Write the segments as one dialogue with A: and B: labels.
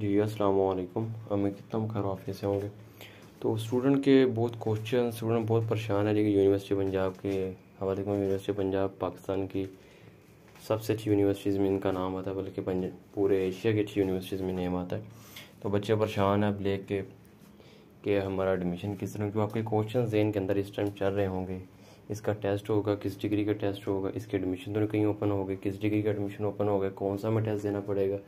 A: जी असलकुम उम्मीद करता हूँ घर वापस से होंगे तो स्टूडेंट के बहुत क्वेश्चन स्टूडेंट बहुत परेशान है लेकिन यूनिवर्सिटी पंजाब के हवाले में यूनिवर्सिटी पंजाब पाकिस्तान की सबसे अच्छी यूनिवर्सिटीज़ में इनका नाम आता है बल्कि पूरे एशिया की अच्छी यूनिवर्सिटीज़ में नेम आता है तो बच्चे परेशान है अब के कि हमारा एडमिशन किस तरह क्यों आपके क्वेश्चन जेन के अंदर इस टाइम चल रहे होंगे इसका टेस्ट होगा किस डिग्री का टेस्ट होगा इसके एडमिशन तो कहीं ओपन हो गए किस डिग्री का एडमिशन ओपन हो गया कौन सा हमें टेस्ट देना पड़ेगा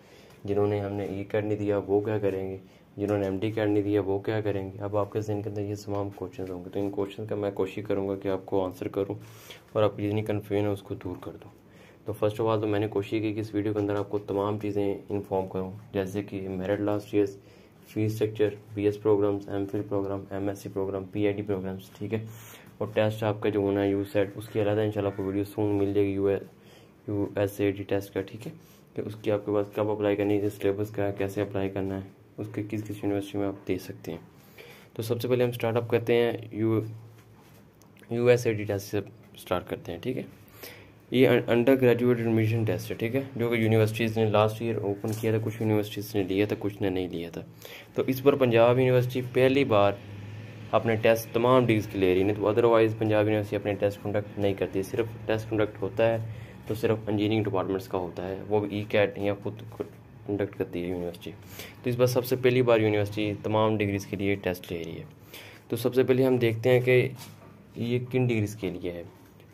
A: जिन्होंने हमने ई कैट नहीं दिया वो क्या करेंगे जिन्होंने एम डी कैट नहीं दिया वो क्या करेंगे अब आपके जहन के अंदर ये तमाम क्वेश्चन होंगे तो इन क्वेश्चन का मैं कोशिश करूँगा कि आपको आंसर करूँ और आप जितनी कन्फ्यूजन है उसको दूर कर दूँ तो फर्स्ट ऑफ ऑल तो मैंने कोशिश की कि इस वीडियो के अंदर आपको तमाम चीज़ें इन्फॉर्म करूँ जैसे कि merit last year fees structure B S programs M Phil program M S C program P I D programs ठीक है और टेस्ट आपका जो होना है यू सेट उसके अलावा इन आपको वीडियो सुन मिल जाएगी U U S A D test का ठीक है कि उसकी आपके पास कब अप्लाई करनी है सिलेबस का कैसे अप्लाई करना है उसके किस किस यूनिवर्सिटी में आप दे सकते हैं तो सबसे पहले हम स्टार्टअप करते हैं U U S I T test से स्टार्ट करते हैं ठीक है ये अंडर ग्रेजुएट एडमिशन टेस्ट है ठीक है जो कि यूनिवर्सिटीज़ ने लास्ट ईयर ओपन किया था कुछ यूनिवर्सिटीज़ ने लिया था कुछ ने नहीं लिया था तो इस पर पंजाब यूनिवर्सिटी पहली बार अपने टेस्ट तमाम डिग्री के ले रही है तो अदरवाइज़ पंजाब यूनिवर्सिटी अपने टेस्ट कंडक्ट नहीं करती सिर्फ टेस्ट कंडक्ट होता है तो सिर्फ इंजीनियरिंग डिपार्टमेंट्स का होता है वो ई e कैट या खुद कंडक्ट करती है यूनिवर्सिटी तो इस बार सबसे पहली बार यूनिवर्सिटी तमाम डिग्रीज़ के लिए टेस्ट ले रही है तो सबसे पहले हम देखते हैं कि ये किन डिग्रीज़ के लिए है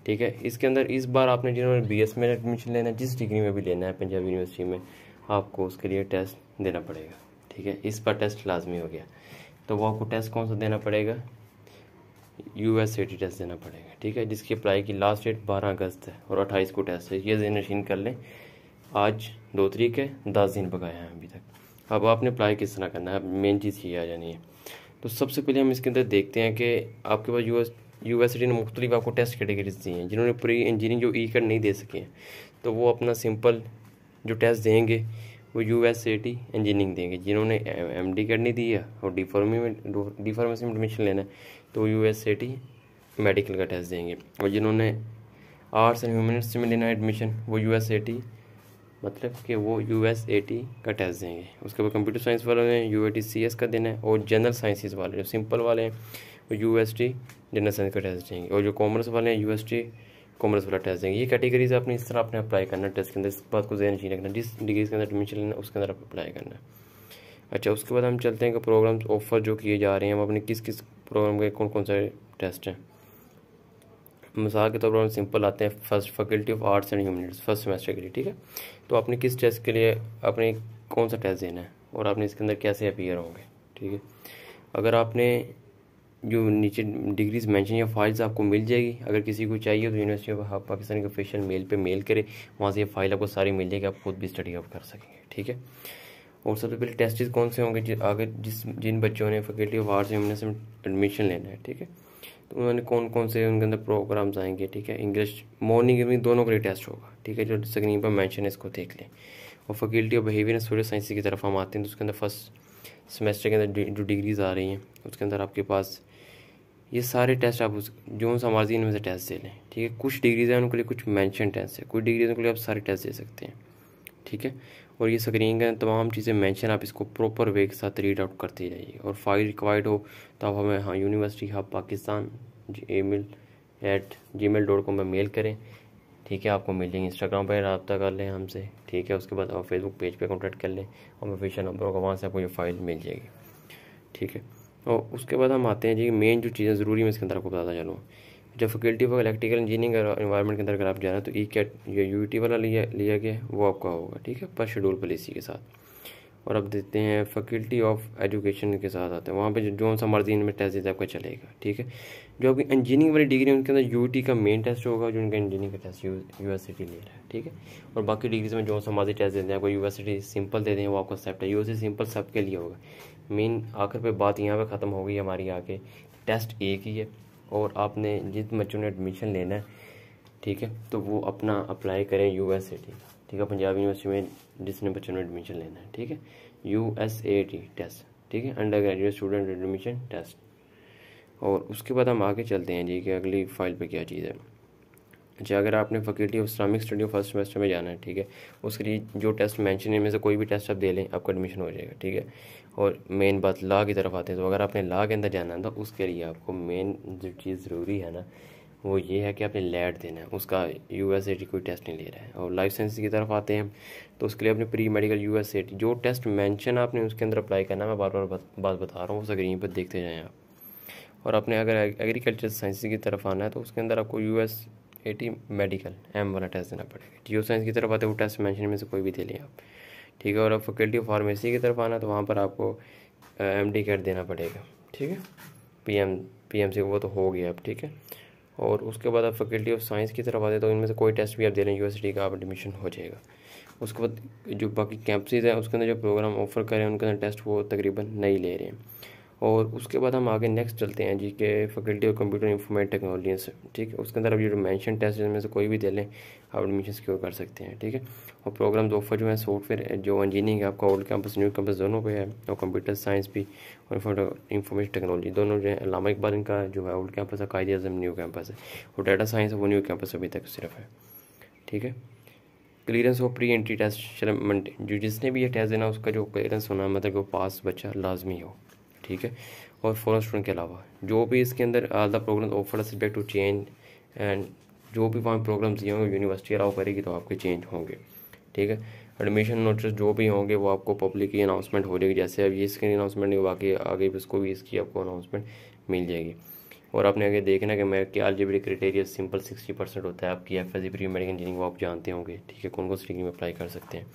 A: ठीक है इसके अंदर इस बार आपने जिन्होंने बी एस में एडमिशन लेना है जिस डिग्री में भी लेना है पंजाब यूनिवर्सिटी में आपको उसके लिए टेस्ट देना पड़ेगा ठीक है इस पर टेस्ट लाजमी हो गया तो वो आपको टेस्ट कौन सा देना पड़ेगा यू एस टी टेस्ट देना पड़ेगा ठीक है जिसकी अप्लाई की लास्ट डेट बारह अगस्त है और अट्ठाईस को टेस्ट है ये जिन नशीन कर लें आज दो तरीक है दस दिन बकाया है अभी तक अब आपने अप्लाई किस तरह करना है मेन चीज़ ये आ जानी है तो सबसे पहले हम इसके अंदर देखते हैं कि आपके पास U S U S T ने मुख्तलिफ आपको टेस्ट कैटेगरीज दी हैं जिन्होंने प्री इंजीनियरिंग जो ई कर नहीं दे सके हैं तो वो अपना सिंपल जो टेस्ट देंगे वो U S A T engineering देंगे जिन्होंने एम डी कट नहीं दिया और डी फार्मी में डी फार्मेसी में एडमिशन लेना है तो U S A T medical का टेस्ट देंगे और जिन्होंने आर्ट्स एंड ह्यूमनिट्स में लेना एडमिशन वो यू एस ए टी मतलब कि वो यू एस ए टी का टेस्ट देंगे उसके बाद कंप्यूटर साइंस वालों ने U A T C S का देना है और जनरल साइंसिस वाले जो सिंपल वाले हैं वो U S T general science का टेस्ट देंगे और जो कॉमर्स वाले हैं यू एस टी कॉमर्स वाला टेस्ट देंगे ये कैटेगरीज आपने इस तरह अपने अप्लाई करना टेस्ट के अंदर इस बात को जहन नहीं रखना जिस डिग्री के अंदर एडमिशन लेना उसके अंदर आप अप्लाई करना है अच्छा उसके बाद हम चलते हैं कि प्रोग्राम्स ऑफर जो किए जा रहे हैं हम अपने किस किस प्रोग्राम के कौन कौन से टेस्ट हैं मिसाल के तौर पर सिंपल आते हैं first faculty of arts and humanities first semester के लिए ठीक है तो आपने किस टेस्ट के लिए आपने कौन सा टेस्ट देना है और आपने इसके अंदर कैसे अपीयर होंगे ठीक है अगर आपने जो नीचे डिग्रीज मेंशन या फाइल्स आपको मिल जाएगी अगर किसी को चाहिए तो यूनिवर्सिटी ऑफ पाकिस्तान के ऑफिशियल मेल पे मेल करें वहाँ से ये फाइल आपको सारी मिल जाएगी आप खुद भी स्टडी आप कर सकेंगे ठीक है और सबसे पहले टेस्ट कौन से होंगे आगे जिस जिन बच्चों ने फैकल्टी ऑफ आर्ट्स में एडमिशन लेना है ठीक है तो उन्होंने कौन कौन से उनके अंदर प्रोग्राम्स आएंगे ठीक है इंग्लिश मॉर्निंग इवनिंग दोनों के लिए टेस्ट होगा ठीक है जो स्क्रीन पर मैंशन है इसको देख लें और faculty of behaviour and social science की तरफ हम आते हैं तो उसके अंदर फर्स्ट सेमेस्टर के अंदर जो डिग्रीज आ रही हैं उसके अंदर आपके पास ये सारे टेस्ट आप उस जो समाजी इनमें से टेस्ट दे लें ठीक है कुछ डिग्रीज हैं उनके लिए कुछ मैंशन टेस्ट है कुछ डिग्रीज उनके लिए आप सारे टेस्ट दे सकते हैं ठीक है और ये स्क्रीन के तमाम चीज़ें मेंशन आप इसको प्रॉपर वे के साथ रीड आउट करते जाइए और फाइल रिक्वायर्ड हो तो आप हमें हाँ यूनिवर्सिटी हब हाँ, Pakistan email at Gmail dot com पर मेल करें ठीक है आपको मिल जाएंगे इंस्टाग्राम पर रबता कर लें हमसे ठीक है उसके बाद आप फेसबुक पेज पे कॉन्टैक्ट कर लें और ऑफिशियल नंबर होगा वहाँ से आपको ये फाइल मिल जाएगी ठीक है और उसके बाद हम आते हैं जी मेन जो चीज़ें ज़रूरी मैं इसके अंदर आपको बताता चलूँगा जब फैकल्टी ऑफ इलेक्ट्रिकल इंजीनियरिंग और इन्वायरमेंट के अंदर अगर आप जा रहे हैं तो ई कैट या यू टी वाला लिया लिया गया वो आपका होगा ठीक है पर शेड्यूल पॉलिसी के साथ और अब देते हैं फैकल्टी ऑफ एजुकेशन के साथ आते हैं वहाँ पे जो सा मर्जी इनमें टेस्ट देते आपका चलेगा ठीक है जो आपकी इंजीनियरिंग वाली डिग्री है उनके अंदर यू टी का मेन टेस्ट होगा जो उनका इंजीनियरिंग का test U S C T ले रहा है ठीक है और बाकी डिग्रीज में जो सा मर्जी टेस्ट देते हैं आपको U S C T simple दे दें वो आपका सेप्ट है यू एस सी सिंपल सबके लिए होगा मेन आखिर पर बात यहाँ पर ख़त्म हो गई हमारी आके टेस्ट एक ही है और आपने जिस बच्चों ने एडमिशन लेना है ठीक है तो वो अपना अप्लाई करें यू एस ए टी ठीक है पंजाब यूनिवर्सिटी में जिसने बच्चों ने एडमिशन लेना है ठीक है U S A T test ठीक है undergraduate student admission test और उसके बाद हम आगे चलते हैं जी कि अगली फाइल पे क्या चीज़ है अच्छा अगर आपने faculty of Islamic study first semester में जाना है ठीक है उसके लिए जो टेस्ट मैंशन में से कोई भी टेस्ट आप दे लें आपका एडमिशन हो जाएगा ठीक है और मेन बात लॉ की तरफ आते हैं तो अगर आपने लॉ के अंदर जाना है तो उसके लिए आपको मेन जो चीज़ ज़रूरी है ना वो ये है कि आपने लैड देना है उसका यू एस कोई टेस्ट नहीं ले रहा है और लाइफ साइंस की तरफ आते हैं तो उसके लिए आपने प्री मेडिकल यू एस जो टेस्ट मैंशन आपने उसके अंदर अप्लाई करना मैं बार बार बात बता रहा हूँ उस स्क्रीन पर देखते जाएँ आप और आपने अगर एग्रीकल्चर साइंस की तरफ आना है तो उसके अंदर आपको U S A T medical M वाला टेस्ट देना पड़ेगा जियो साइंस की तरफ आते वो टेस्ट मैंशन में से कोई भी दे लें आप ठीक है और अब फैकल्टी ऑफ फार्मेसी की तरफ आना तो वहाँ पर आपको एम डी कैट देना पड़ेगा ठीक है P M P M C वो तो हो गया अब ठीक है और उसके बाद आप फैकल्टी ऑफ साइंस की तरफ आते तो इनमें से कोई टेस्ट भी आप दे लें यूनिवर्सिटी का आप एडमिशन हो जाएगा उसके बाद जो बाकी कैंपसीज हैं उसके अंदर जो प्रोग्राम ऑफर करें उनके अंदर टेस्ट वो तकरीबन नहीं ले रहे हैं और उसके बाद हम आगे नेक्स्ट चलते हैं जी के faculty of computer information technology से ठीक है उसके अंदर अब जो मैंशन टेस्ट जिसमें से कोई भी दे लें आप एडमिशन सिक्योर कर सकते हैं ठीक है और प्रोग्राम ऑफर जो है सॉफ्टवेयर जो इंजीनियरिंग है आपका ओल्ड कैंपस न्यू कैंपस दोनों पे है और कंप्यूटर साइंस भी और इंफॉर्मेशन टेक्नोलॉजी दोनों जो है लामा इकबाल इनका जो है ओल्ड कैंपस है कायद अजम न्यू कैंपस है और डाटा साइंस वो न्यू कैंपस अभी तक सिर्फ है ठीक है clearance of pre entry test जो जिसने भी ये टेस्ट देना उसका जो क्लियरेंस होना मतलब वो पास बच्चा लाजमी हो ठीक है और फॉरन स्टूडेंट के अलावा जो भी इसके अंदर the program offer subject to change and जो भी वहाँ प्रोग्राम्स दिए होंगे यूनिवर्सिटी अलाउ करेगी तो आपके चेंज होंगे ठीक है एडमिशन नोटिस जो भी होंगे वो आपको पब्लिक की अनाउंसमेंट हो जाएगी जैसे अब ये इसकी अनाउंसमेंट नहीं बाकी आगे उसको भी इसकी आपको अनाउंसमेंट मिल जाएगी और आपने आगे देखना कि मैं क्या आलजेबरी क्राइटेरिया सिंपल सिक्सटी परसेंट होता है आपकी F S pre medical engineering वो आप जानते होंगे ठीक है कौन कौन सी डिग्री में अप्लाई कर सकते हैं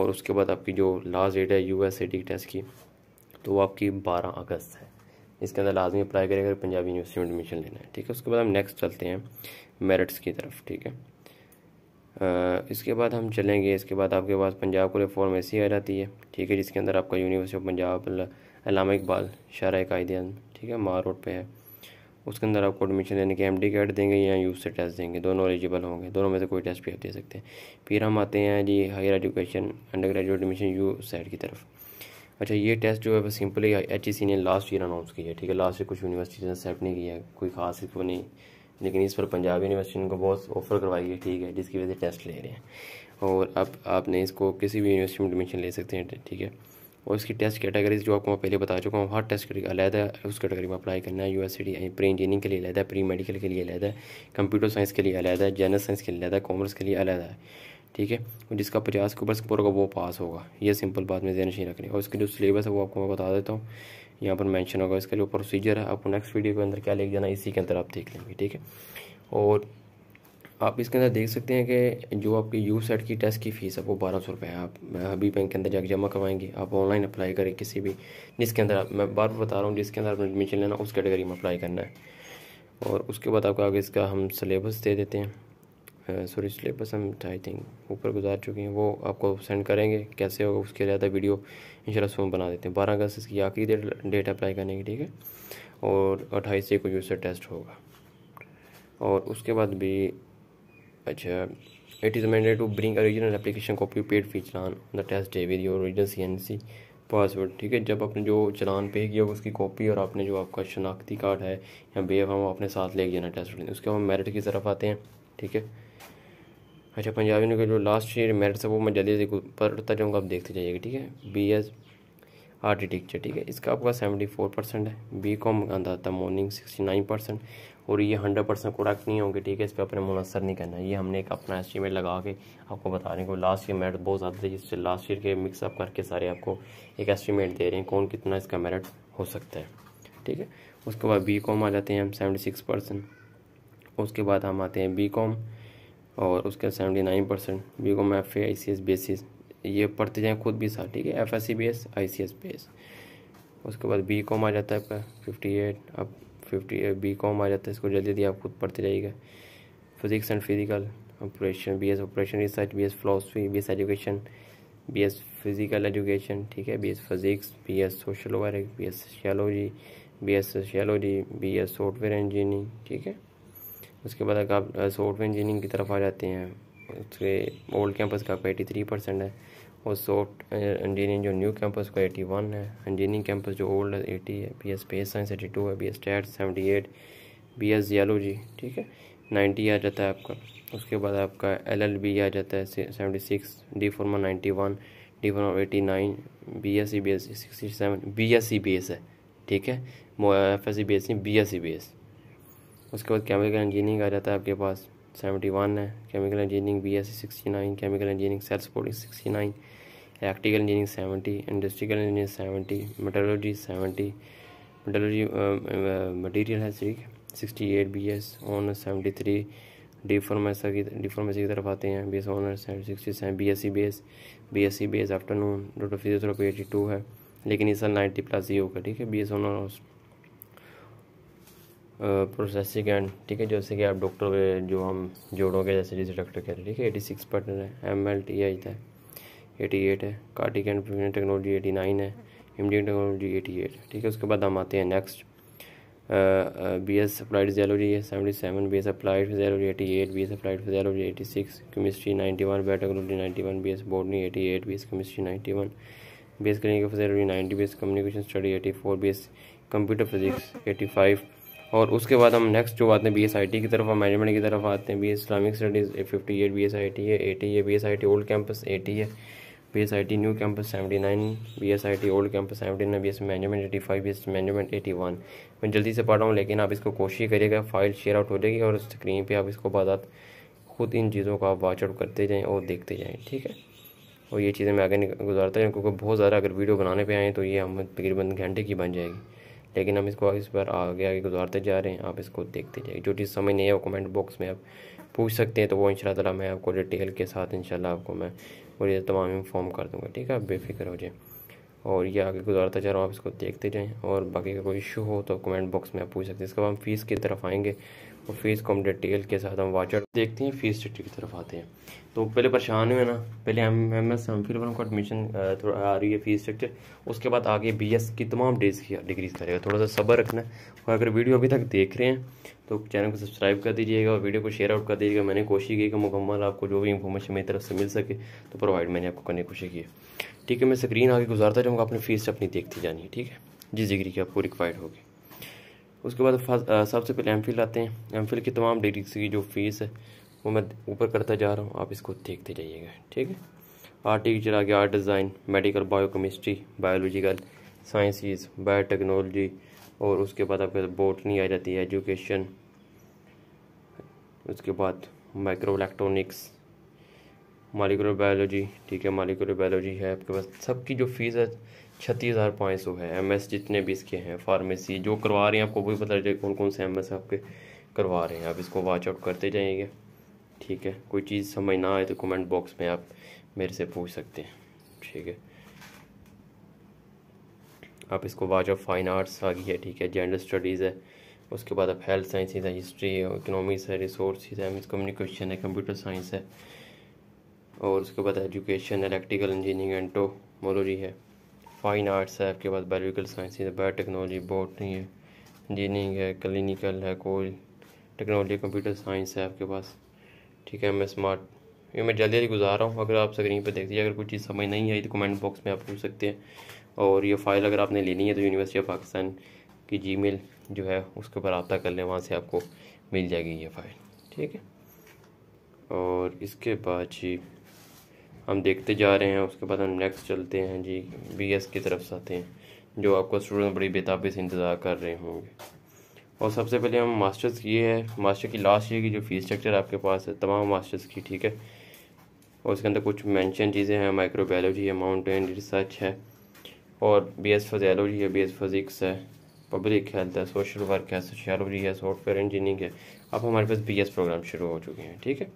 A: और उसके बाद आपकी जो लास्ट डेट है यू एस टेस्ट की तो वो आपकी बारह अगस्त है इसके अंदर लाजमी अप्लाई करें अगर पंजाबी यूनिवर्सिटी में एडमिशन लेना है ठीक है उसके बाद हम नेक्स्ट चलते हैं मेरिट्स की तरफ ठीक है इसके बाद हम चलेंगे इसके बाद आपके पास पंजाब को लिए फॉर्म ऐसी आ जाती है ठीक है जिसके अंदर आपका यूनिवर्सिटी ऑफ पंजाब अलामा इकबाल शारा कायदेन ठीक है मार रोड पर है उसके अंदर आपको एडमिशन लेने के एम डी कैड देंगे या यू से टेस्ट देंगे दोनों एलिजिबल होंगे दोनों में से कोई टेस्ट भी आप दे सकते हैं फिर हम आते हैं जी higher education undergraduate admission U SET की तरफ अच्छा ये टेस्ट जो है वो सिंपली एच ई सी ने लास्ट ईयर अनाउंस किया है ठीक है लास्ट ईयर कुछ यूनिवर्सिटी ने एक्सेप्ट नहीं किया कोई खास इसको नहीं लेकिन इस पर पंजाब यूनिवर्सिटी इनको बहुत ऑफर करवाई है ठीक है जिसकी वजह से टेस्ट ले रहे हैं और अब आपने इसको किसी भी यूनिवर्सिटी में एडमिशन ले सकते हैं ठीक है और इसकी टेस्ट कैटेगरीज जो आपको मैं पहले बता चुका हूँ हर टेस्ट कैटेगरी है उस कैटेगरी में अप्लाई करना है U S D pre engineering के लिए है प्री मेडिकल के लिए अलहदा है कंप्यूटर साइंस के लिए अलहद है जनरल साइंस के लिए अलहदा है कॉमर्स के लिए अलहद है ठीक है जिसका पचास के ऊपर स्कोर होगा वो पास होगा ये सिंपल बात में ध्यान रखनी और इसके जो सिलेबस है वो आपको मैं बता देता हूँ यहाँ पर मैंशन होगा इसका जो प्रोसीजर है आपको नेक्स्ट वीडियो के अंदर क्या लेके जाना इसी के अंदर आप देख लेंगे ठीक है और आप इसके अंदर देख सकते हैं कि जो आपकी यू सेट की टेस्ट की फ़ीस है वो बारह सौ रुपये है आप अभी बैंक के अंदर जाकर जमा करवाएंगे आप ऑनलाइन अप्लाई करें किसी भी जिसके अंदर मैं बार बता रहा हूँ जिसके अंदर आपने एडमिशन लेना उस कैटेगरी में अप्लाई करना है और उसके बाद आपको आगे इसका हम सिलेबस दे देते हैं सॉरी सिलेबस हम आई थिंक ऊपर गुजार चुके हैं वो आपको सेंड करेंगे कैसे होगा उसके ज़्यादा वीडियो इंशाल्लाह सोम बना देते हैं बारह अगस्त इसकी आखिरी डेट डेट अप्लाई करने की ठीक है और अट्ठाईस से को यूसर टेस्ट होगा और उसके बाद भी अच्छा it is mandated to bring original application copy paid fee challan the test test day with C N C password ठीक है जब आपने जो चलान पे किया होगा उसकी कॉपी और आपने जो आपका शनाख्ती कार्ड है या बे वो हम अपने साथ लेके जाना टेस्ट उसके बाद मेरिट की तरफ आते हैं ठीक है अच्छा पंजाबी ने जो लास्ट ईयर मेरिट है वो मैं जल्दी से पढ़ता जाऊँगा आप देखते जाइएगा ठीक है बी एस आर्किटेक्चर ठीक है इसका आपका सेवेंटी फोर परसेंट है बी कॉम का आता मॉर्निंग सिक्सटी नाइन परसेंट और ये हंड्रेड परसेंट कड़ाक नहीं होंगे ठीक है इस पर अपने मुनसर नहीं करना ये हमने एक अपना एस्टिमेट लगा के आपको बता रहे हैं लास्ट ईयर मेरिट बहुत ज़्यादा थी जिससे लास्ट ईयर के मिक्सअप करके सारे आपको एक एस्टिमेट दे रहे हैं कौन कितना इसका मेरिट हो सकता है ठीक है उसके बाद बी कॉम आ जाते हैं हम सेवेंटी सिक्स परसेंट उसके बाद हम आते हैं बी कॉम और उसके seventy nine percent B com F A I C S B ये पढ़ते जाएँ खुद भी साथ ठीक है F S C B S I C S B S उसके बाद बी कॉम आ जाता है आपका फिफ्टी एट अब फिफ्टी बी कॉम आ जाता है इसको जल्दी जल्दी आप खुद पढ़ते जाइएगा physics and physical operation B S operation research B S philosophy B S education B S physical education ठीक है B S physics B S social work B S sociology B S sociology B S software engineering ठीक है उसके बाद अगर आप software engineering की तरफ आ जाते हैं उसके ओल्ड कैंपस का आपका एटी थ्री परसेंट है और सॉफ्ट इंजीनियरिंग जो न्यू कैंपस का एटी वन है इंजीनियरिंग कैंपस जो ओल्ड है एटी है B S space science eighty two है B S stat seventy eight B S geology ठीक है नाइन्टी आ जाता है आपका उसके बाद आपका एल एल बी आ जाता है seventy six D pharma ninety one D pharma eighty nine B S C B S sixty seven B S C B S है ठीक है F S C B S नहीं B S C B S उसके बाद chemical engineering आ जाता है आपके पास सेवेंटी वन है chemical engineering B S C sixty nine chemical engineering cell supporting sixty nine electrical engineering seventy industrial engineering seventy metallurgy seventy metallurgy material है sixty eight B S honours seventy three D pharmacy की D की तरफ आते हैं B S honours sixty seven B S C B S B S C B S afternoon doctor physiotherapy eighty two है लेकिन इस साल नाइन्टी प्लस ही होगा ठीक है B S honour processing and ठीक है जैसे कि आप डॉक्टर जो हम जोड़ोगे जैसे जैसे डॉक्टर कह रहे हैं ठीक है एटी सिक्स पर्सेंट है एम एल टी आई था एटी एट है cardiac and technology eighty nine है इमडियन टेक्नोलॉजी एटी एट ठीक है उसके बाद हम आते हैं next B S applied geology है seventy seven B S applied geology eighty eight B S applied geology eighty six chemistry ninety one biotechnology ninety one B S botany eighty eight B S chemistry ninety one B S clinical physiology ninety B S communication study eighty four B S computer physics eighty five और उसके बाद हम next जो आते हैं B S I T की तरफ management की तरफ आते हैं B S Islamic studies A fifty eight B S I T है एटी है B S I T old campus eighty है B S I T new campus seventy nine B S I T old campus seventy nine B S management eighty five B S management eighty one मैं जल्दी से पढ़ रहा हूँ लेकिन आप इसको कोशिश करिएगा फाइल शेयर आउट हो जाएगी और स्क्रीन पर आप इसको बात खुद इन चीज़ों को आप वॉच आउट करते जाएँ और देखते जाएँ ठीक है और ये चीज़ें मैं आगे गुजारता हूँ क्योंकि बहुत ज़्यादा अगर वीडियो बनाने पर आएँ तो ये हम तकरीबन घंटे की बन जाएगी लेकिन हम इसको इस पर आगे आगे गुजारते जा रहे हैं आप इसको देखते जाइए जो चीज़ समझ नहीं है वो कमेंट बॉक्स में आप पूछ सकते हैं तो वो इन तला मैं आपको डिटेल के साथ इन आपको मैं और ये तमाम इन्फॉर्म कर दूँगा ठीक है आप बेफिक्र हो जाए और ये आगे गुजारता जा रहा हूँ आप इसको देखते जाएँ और बाकी का कोई इशू हो तो कमेंट बॉक्स में आप पूछ सकते हैं इसके बाद हम फीस की तरफ आएँगे और फीस को हम डिटेल के साथ हम वाचर देखते हैं फीस चिट्ठी की तरफ आते हैं तो पहले परेशान हुए ना पहले M M S M Phil को एडमिशन थोड़ा आ रही है फीस स्ट्रक्चर उसके बाद आगे बी एस की तमाम डेज की डिग्रीज करेगा थोड़ा सा सबर रखना है और अगर वीडियो अभी तक देख रहे हैं तो चैनल को सब्सक्राइब कर दीजिएगा और वीडियो को शेयर आउट कर दीजिएगा मैंने कोशिश की कि मुकम्मल आपको जो भी इंफॉर्मेशन मेरी तरफ से मिल सके तो प्रोवाइड मैंने आपको करने की कोशिश की है ठीक है मैं स्क्रीन आगे गुजारता जाऊँगा अपनी फीस अपनी देखती जानी है ठीक है जिस डिग्री की आपको रिक्वायर्ड होगी उसके बाद सबसे पहले एम आते हैं एम की तमाम डिग्रीज की जो फ़ीस है वो मैं ऊपर करता जा रहा हूँ आप इसको देखते जाइएगा ठीक है आर्ट आ गया art design medical biochemistry biological sciences biotechnology और उसके बाद आपके बोटनी आ जाती है एजुकेशन उसके बाद माइक्रो इलेक्ट्रॉनिक्स मालिकुलर बायोलॉजी ठीक है मालिकुलर बायोलॉजी है आपके पास सबकी जो फ़ीस है छत्तीस हज़ार पाँच सौ है एम एस जितने भी इसके हैं फार्मेसी जो करवा रहे हैं आपको भी पता चले कौन कौन से एम एस आपके करवा रहे हैं आप इसको वॉच आउट करते जाएंगे ठीक है कोई चीज़ समझ ना आए तो कमेंट बॉक्स में आप मेरे से पूछ सकते हैं ठीक है आप इसको वॉच आउट फाइन आर्ट्स आ गई है ठीक है जेंडर स्टडीज़ है उसके बाद आप हेल्थ साइंसिस है हिस्ट्री है इकनॉमिक्स है रिसोर्स है मिस कम्युनिकेशन है कंप्यूटर साइंस है और उसके बाद एजुकेशन इलेक्ट्रिकल इंजीनियरिंग एंटोमोलॉजी है फाइन आर्ट्स है आपके पास बायोलिकल साइंस है बायो टेक्नोलॉजी बॉटनी है इंजीनियरिंग है क्लिनिकल है कोई टेक्नोलॉजी कंप्यूटर साइंस है आपके पास ठीक है मैं स्मार्ट ये मैं जल्दी जल्दी गुजार रहा हूँ अगर आप स्क्रीन पर देख लीजिए अगर कोई चीज़ समझ नहीं आई तो कमेंट बॉक्स में आप पूछ सकते हैं और ये फ़ाइल अगर आपने लेनी है तो यूनिवर्सिटी ऑफ पाकिस्तान की मेल जो है उसके ऊपर रब्ता कर लें वहाँ से आपको मिल जाएगी ये फ़ाइल ठीक है और इसके बाद जी हम देखते जा रहे हैं उसके बाद हम नेक्स्ट चलते हैं जी बीएस की तरफ से आते हैं जो आपको स्टूडेंट बड़ी बेताबी से इंतज़ार कर रहे होंगे और सबसे पहले हम मास्टर्स की है मास्टर की लास्ट ईयर की जो फीस स्ट्रक्चर आपके पास है तमाम मास्टर्स की ठीक है और उसके अंदर कुछ मैंशन चीज़ें हैं माइक्रोबायोलॉजी है माउंटेन रिसर्च है और बी एस फजियालॉजी है बी एस फिज़िक्स है पब्लिक हेल्थ है सोशल वर्क है सोशलॉजी है सॉफ्टवेयर इंजीनियरिंग है अब हमारे पास बी एस प्रोग्राम शुरू हो चुके हैं ठीक है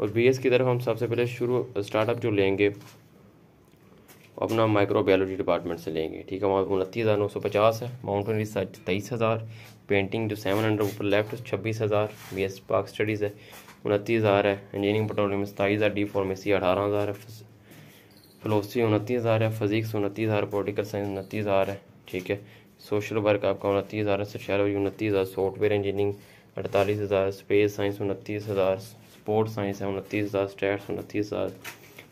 A: और बी की तरफ हम सबसे पहले शुरू स्टार्टअप जो लेंगे अपना माइक्रोबायोलॉजी डिपार्टमेंट से लेंगे ठीक है वहाँ उनतीस हज़ार नौ सौ पचास है माउंटेन रिसर्च तेईस हज़ार पेंटिंग जो सेवन हंड्रेड ऊपर लेफ्ट छब्बीस हज़ार बी एस पार्क स्टडीज़ है उनतीस हज़ार है इंजीनियरिंग पेट्रोलियम सताईस हज़ार डी फॉर्मेसी अठारह हज़ार है फिलोसफी उनतीस हज़ार है फिज़िक्स उनतीस हज़ार पोलिटिकल साइंस उनतीस हज़ार है ठीक है सोशल वर्क आपका उनतीस हज़ार है सोशलॉजी उनतीस हज़ार सॉफ्टवेयर इंजीनियरिंग अड़तालीस हज़ार स्पेस साइंस उनतीस हज़ार स्पोर्ट्स साइंस है उनतीस हज़ार स्टेट्स उनतीस हज़ार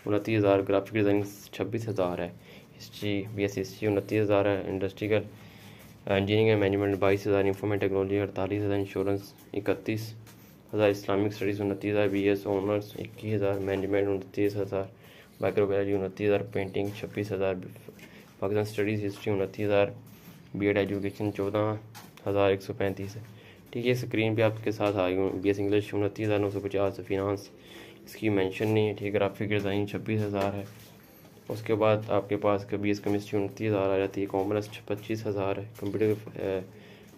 A: उनतीस हज़ार ग्राफिक डिज़ाइनिंग छब्बीस हज़ार है हिस्ट्री बी एस हिस्ट्री उनतीस हज़ार है इंडस्ट्रियल इंजीनियरिंग एंड मैनेजमेंट बाईस हज़ार इंफॉर्मेशन टेक्नोलॉजी अड़तालीस हज़ार इंश्योरेंस इकतीस हज़ार इस्लामिक स्टडीज़ उनतीस हज़ार बी एस ऑनर्स इक्कीस हज़ार मैनेजमेंट उनतीस हज़ार माइक्रोबायोलॉजी उनतीस हज़ार पेंटिंग छब्बीस हज़ार पाकिस्तान स्टडीज़ हिस्ट्री उनतीस हज़ार बी एड एजुकेशन चौदह हज़ार एक सौ पैंतीस है ठीक है स्क्रीन पे आपके साथ आई हूँ बी एस इंग्लिश उनतीस हज़ार नौ सौ पचास फिनांस इसकी मैंशन नहीं है ठीक है ग्राफिक डिज़ाइन छब्बीस हज़ार है उसके बाद आपके पास बी एस केमिस्ट्री उनतीस हज़ार आ जाती है कॉमर्स पच्चीस हज़ार है कंप्यूटर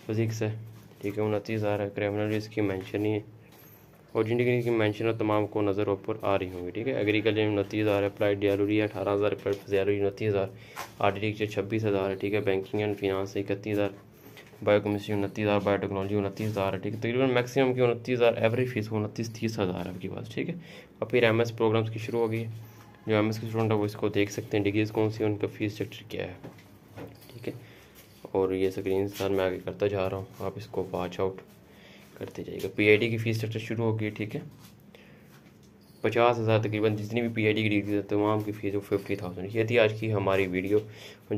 A: फिज़िक्स uh, है ठीक है उनतीस हज़ार है क्रिमिनल इसकी मैंशन नहीं है और जिन डिग्री की मैंशन और तमाम को नज़र ऊपर आ रही होंगी ठीक है एग्रीकल्चर में उनतीस हज़ार है अप्लाइड डियालोरी अठारह हज़ार अप्लाइड फिजियालोरी उनतीस हज़ार आर्टिटेक्चर छब्बीस हज़ार है ठीक है बैंकिंग एंड फिनांस इकतीस हज़ार बायोकेमिस्ट्री उनतीस हज़ार बायोटेक्नोलॉजी उनतीस हज़ार है ठीक है तकरीबन मैक्सिमम की उनतीस हज़ार एवरेज फीस उनतीस तीस हज़ार है आपके पास ठीक है और फिर एम एस प्रोग्राम्स की शुरू हो गई जो एम एस के स्टूडेंट है वो इसको देख सकते हैं डिग्रीज कौन सी उनका फीस स्ट्रक्चर क्या है ठीक है और ये स्क्रीन सर मैं आगे करता जा रहा हूँ आप इसको वॉच आउट करते जाइएगा पी आई डी की फ़ीस स्ट्रक्चर शुरू होगी ठीक है पचास हज़ार तकरीबन जितनी भी पीएचडी की डिग्री है तमाम की फीस वो फिफ्टी थाउजेंड ये थी आज की हमारी वीडियो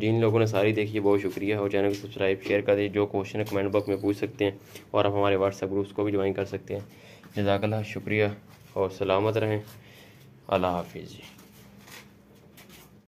A: जिन लोगों ने सारी देखी है बहुत शुक्रिया और चैनल को सब्सक्राइब शेयर कर दीजिए जो क्वेश्चन कमेंट बॉक्स में पूछ सकते हैं और आप हमारे व्हाट्सएप ग्रुप्स को भी ज्वाइन कर सकते हैं जजाकल्ला शुक्रिया और सलामत रहें अल्लाह हाफिज़ जी